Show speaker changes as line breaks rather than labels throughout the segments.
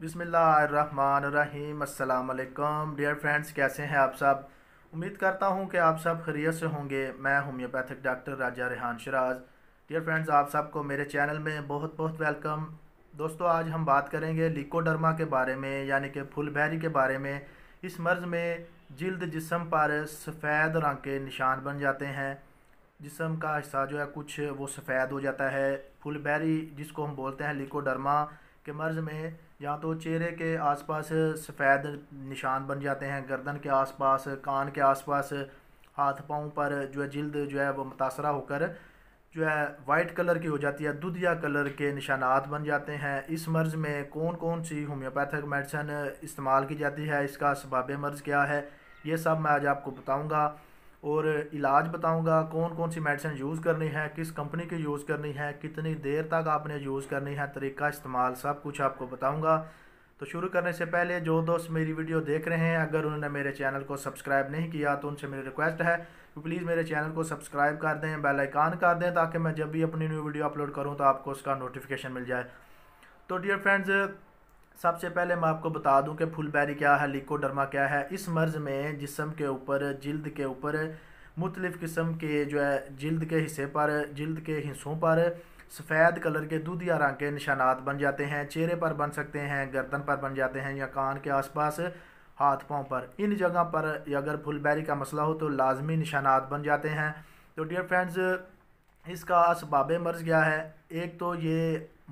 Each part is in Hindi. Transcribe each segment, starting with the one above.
बिसमीम अल्लाम डियर फ्रेंड्स कैसे हैं आप सब उम्मीद करता हूं कि आप सब खरीत से होंगे मैं homeopathic doctor Raja Rehan Sharaz dear friends आप सबको मेरे चैनल में बहुत बहुत वेलकम दोस्तों आज हम बात करेंगे लिकोडर्मा के बारे में यानी कि फुलबैरी के बारे में इस मर्ज़ में जल्द जिसम पर सफ़ेद रंग के निशान बन जाते हैं जिसम का हिस्सा जो है कुछ वो सफ़ेद हो जाता है फुलबैरी जिसको हम बोलते हैं लिकोडर्मा के मर्ज़ में या तो चेहरे के आसपास सफ़ेद निशान बन जाते हैं गर्दन के आसपास कान के आसपास हाथ पाँव पर जो है जल्द जो है वो मुतासर होकर जो है वाइट कलर की हो जाती है दुधिया कलर के निशानात बन जाते हैं इस मर्ज़ में कौन कौन सी होम्योपैथिक मेडिसन इस्तेमाल की जाती है इसका सबाब मर्ज़ क्या है ये सब मैं आज आपको बताऊँगा और इलाज बताऊंगा कौन कौन सी मेडिसिन यूज़ करनी है किस कंपनी की यूज़ करनी है कितनी देर तक आपने यूज़ करनी है तरीका इस्तेमाल सब कुछ आपको बताऊंगा तो शुरू करने से पहले जो दोस्त मेरी वीडियो देख रहे हैं अगर उन्होंने मेरे चैनल को सब्सक्राइब नहीं किया तो उनसे मेरी रिक्वेस्ट है तो प्लीज़ मेरे चैनल को सब्सक्राइब कर दें बेलाइकान कर दें ताकि मैं जब भी अपनी न्यू वीडियो अपलोड करूँ तो आपको उसका नोटिफिकेशन मिल जाए तो डियर फ्रेंड्स सबसे पहले मैं आपको बता दूं कि फुलबेरी क्या है लिकोडर्मा क्या है इस मर्ज़ में जिसम के ऊपर जल्द के ऊपर मुख्तलिफ़ किस्म के जो है जल्द के हिस्से पर जल्द के हिस्सों पर सफ़ेद कलर के दूधिया रंग के निशानात बन जाते हैं चेहरे पर बन सकते हैं गर्दन पर बन जाते हैं या कान के आसपास हाथ पाँव पर इन जगह पर अगर फुलबेरी का मसला हो तो लाजमी निशानात बन जाते हैं तो डियर फ्रेंड्स इसका इसबाब मर्ज क्या है एक तो ये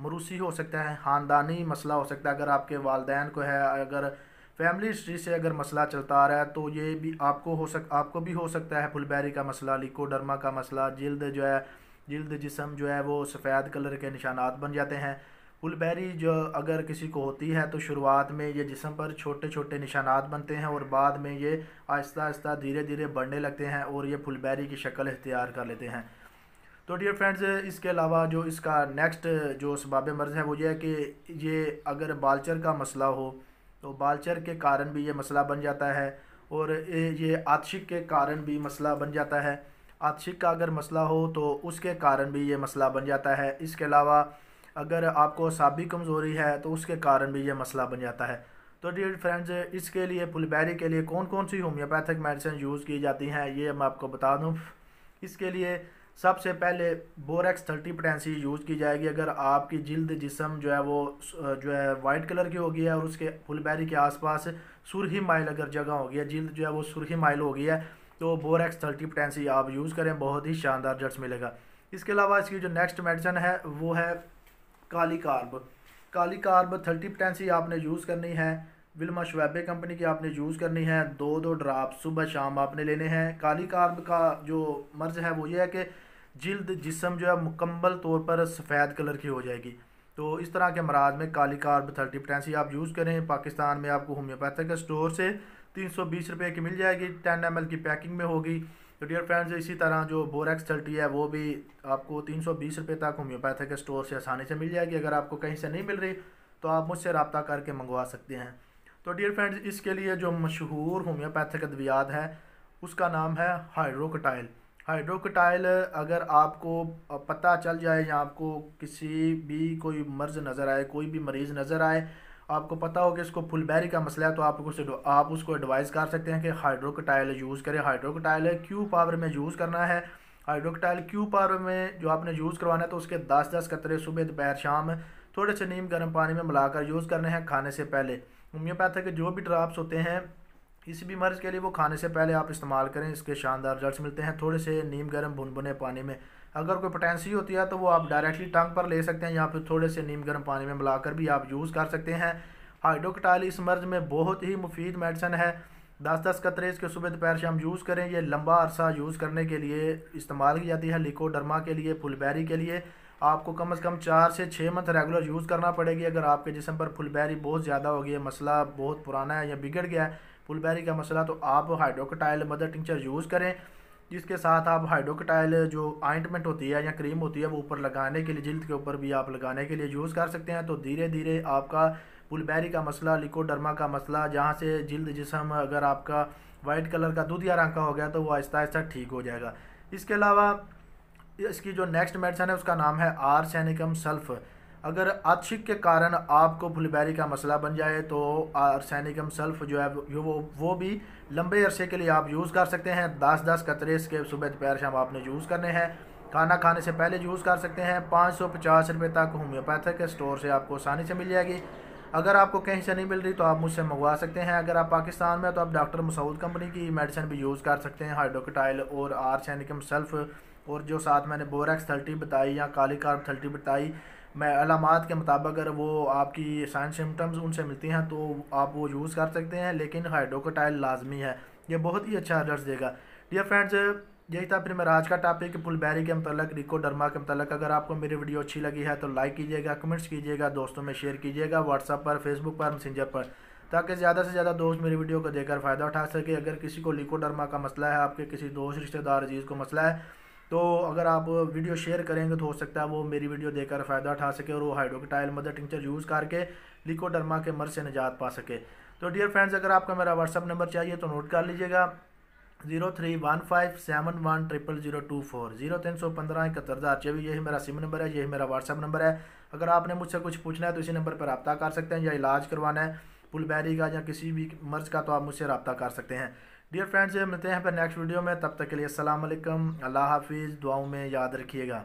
मरूसी हो सकता है ख़ानदानी मसला हो सकता है अगर आपके वालदेन को है अगर फैमिली हिस्ट्री से अगर मसला चलता आ रहा है तो ये भी आपको हो सक आपको भी हो सकता है फुलबैरी का मसला लिकोडर्मा का मसला जल्द जो है जल्द जिसम जो है वो सफ़ेद कलर के निशानात बन जाते हैं फुलबैरी जो अगर किसी को होती है तो शुरुआत में ये जिसम पर छोटे छोटे निशानात बनते हैं और बाद में ये आहिस्ता आहिस्ता धीरे धीरे बढ़ने लगते हैं और ये फुलबैरी की शक्ल इख्तियार कर लेते हैं तो डियर फ्रेंड्स इसके अलावा जो इसका नेक्स्ट जो सबाब मर्ज़ है वो ये है कि ये अगर बालचर का मसला हो तो बालचर के कारण भी ये मसला बन जाता है और ये आतशिक के कारण भी मसला बन जाता है आतशिक का अगर मसला हो तो उसके कारण भी ये मसला बन जाता है इसके अलावा अगर आपको साबी कमज़ोरी है तो उसके कारण भी ये मसला बन जाता है तो डियर फ्रेंड्स इसके लिए फुलबेरी के लिए कौन कौन सी होम्योपैथिक मेडिसिन यूज़ की जाती हैं ये मैं आपको बता दूँ इसके लिए सबसे पहले बोरेक्स थर्टी पटेंसी यूज़ की जाएगी अगर आपकी जिल्द जिसम जो है वो जो है वाइट कलर की होगी है और उसके फुलबैरी के आसपास सुरही माइल अगर जगह होगी है जिल्द जो है वो सुरही माइल होगी है तो बोरेक्स थर्टी पटेंसी आप यूज़ करें बहुत ही शानदार जट्स मिलेगा इसके अलावा इसकी जो नेक्स्ट मेडिसन है वो है kali carb kali carb thirty potency आपने यूज़ करनी है विल्मा शुबे कंपनी की आपने यूज़ करनी है दो दो ड्राप सुबह शाम आपने लेने हैं काली कार्ब का जो मर्ज है वो ये है कि जल्द जिसम जो है मुकम्मल तौर पर सफ़ेद कलर की हो जाएगी तो इस तरह के मराज में काली कार्ब थर्टी पटेंसी आप यूज़ करें पाकिस्तान में आपको होम्योपैथिक स्टोर से तीन सौ बीस रुपये की मिल जाएगी टेन एम की पैकिंग में होगी तो डियर फ्रेंड्स इसी तरह जो बोरेक्स थर्टी है वो भी आपको तीन सौ बीस रुपये तक होम्योपैथिक स्टोर से आसानी से मिल जाएगी अगर आपको कहीं से नहीं मिल रही तो आप मुझसे रबता करके मंगवा सकते हैं तो डियर फ्रेंड्स इसके लिए जो मशहूर होम्योपैथिक अद्वियात हैं उसका नाम है हाइड्रोकटाइल हाइड्रोकोटाइल अगर आपको पता चल जाए या आपको किसी भी कोई मर्ज़ नज़र आए कोई भी मरीज़ नज़र आए आपको पता हो कि इसको फुलबेरी का मसला है तो आप उसे आप उसको एडवाइस कर सकते हैं कि हाइड्रोकोटाइल यूज़ करें हाइड्रोकोटाइल क्यू पावर में यूज़ करना है हाइड्रोकोटाइल क्यू पावर में जो आपने यूज़ करवाना है तो उसके दस दस कतरे सुबह दोपहर शाम थोड़े से नीम गर्म पानी में मिलाकर यूज़ करने हैं खाने से पहले होम्योपैथिक जो भी ड्राप्स होते हैं किसी भी मर्ज़ के लिए वो खाने से पहले आप इस्तेमाल करें इसके शानदार रिजल्ट मिलते हैं थोड़े से नीम गर्म भुनभुने पानी में अगर कोई पोटेंसी होती है तो वो आप डायरेक्टली टंग पर ले सकते हैं या फिर थोड़े से नीम गर्म पानी में मिलाकर भी आप यूज़ कर सकते हैं हाइड्रोकटाइल इस मर्ज़ में बहुत ही मुफीद मेडिसन है दस दस कतरे इसके सुबह दोपहर शाम यूज़ करें ये लंबा अरसा यूज़ करने के लिए इस्तेमाल की जाती है लिकोडर्मा के लिए फुलबेरी के लिए आपको कम अज़ कम चार से छः मंथ रेगुलर यूज़ करना पड़ेगी अगर आपके जिसम पर फुलबेरी बहुत ज़्यादा होगी है मसला बहुत पुराना है या बिगड़ गया है फुलबेरी का मसला तो आप हाइड्रोकटाइल मदर टिंचर यूज़ करें जिसके साथ आप हाइड्रोकटाइल जो आइंटमेंट होती है या क्रीम होती है वो ऊपर लगाने के लिए जिल्द के ऊपर भी आप लगाने के लिए यूज़ कर सकते हैं तो धीरे धीरे आपका पुलबेरी का मसला लिकोडर्मा का मसला जहाँ से जिल्द जिसम अगर आपका वाइट कलर का दूध या रंग का हो गया तो वो आहिस्ता आहिस्ता ठीक हो जाएगा इसके अलावा इसकी जो नेक्स्ट मेडिसन है उसका नाम है आर सैनिकम सल्फ़ अगर आशिक के कारण आपको फुलबैरी का मसला बन जाए तो आर्सैनिकम सल्फ जो है वो वो भी लंबे अरसे के लिए आप यूज़ कर सकते हैं दस दस कतरे इसके सुबह दोपहर शाम आपने यूज़ करने हैं खाना खाने से पहले यूज़ कर सकते हैं पाँच सौ पचास रुपये तक होम्योपैथिक स्टोर से आपको आसानी से मिल जाएगी अगर आपको कहीं से नहीं मिल रही तो आप मुझसे मंगवा सकते हैं अगर आप पाकिस्तान में तो आप डॉक्टर मसूद कंपनी की मेडिसिन भी यूज़ कर सकते हैं हाइड्रोकटाइल और आर्सैनिकम सल्फ़ और जो साथ मैंने बोरेक्स थर्टी बताई या काली कार्ब थर्टी बताई मैं अलामत के मुताबिक अगर वो आपकी साइन सिम्टम्स उनसे मिलती हैं तो आप वो यूज़ कर सकते हैं लेकिन हाइड्रोकोटाइल लाजमी है ये बहुत ही अच्छा रिजल्ट देगा डियर फ्रेंड्स यही था फिर मेरा आज का टॉपिक पुलबेरी के मतलब रिकोडर्मा के मतलब अगर आपको मेरी वीडियो अच्छी लगी है तो लाइक कीजिएगा कमेंट्स कीजिएगा दोस्तों में शेयर कीजिएगा व्हाट्सअप पर फेसबुक पर मैसेंजर पर ताकि ज़्यादा से ज़्यादा दोस्त मेरी वीडियो को देखकर फ़ायदा उठा सके अगर किसी को लिकोडर्मा का मसला है आपके किसी दोस्त रिश्तेदार अजीज़ को मसला है तो अगर आप वीडियो शेयर करेंगे तो हो सकता है वो मेरी वीडियो देखकर फ़ायदा उठा सके और वो हाइड्रोकटाइल मदर टिंचर यूज़ करके लिकोडर्मा के मर से निजात पा सके तो डियर फ्रेंड्स अगर आपका मेरा व्हाट्सअप नंबर चाहिए तो नोट कर लीजिएगा zero three one five seven one triple zero two four zero तीन सौ पंद्रह इकहत्तर हज़ार चौबीस यही मेरा सिम नंबर है यही मेरा व्हाट्सअप नंबर है अगर आपने मुझसे कुछ पूछना है तो इसी नंबर पर रबता कर सकते हैं या इलाज करवाना है पुलबैरी का या किसी भी मर्ज़ का तो आप मुझसे रबता कर सकते हैं डियर फ्रेंड्स ये मिलते हैं पर नेक्स्ट वीडियो में तब तक के लिए असल अल्लाह हाफिज़ दुआओं में याद रखिएगा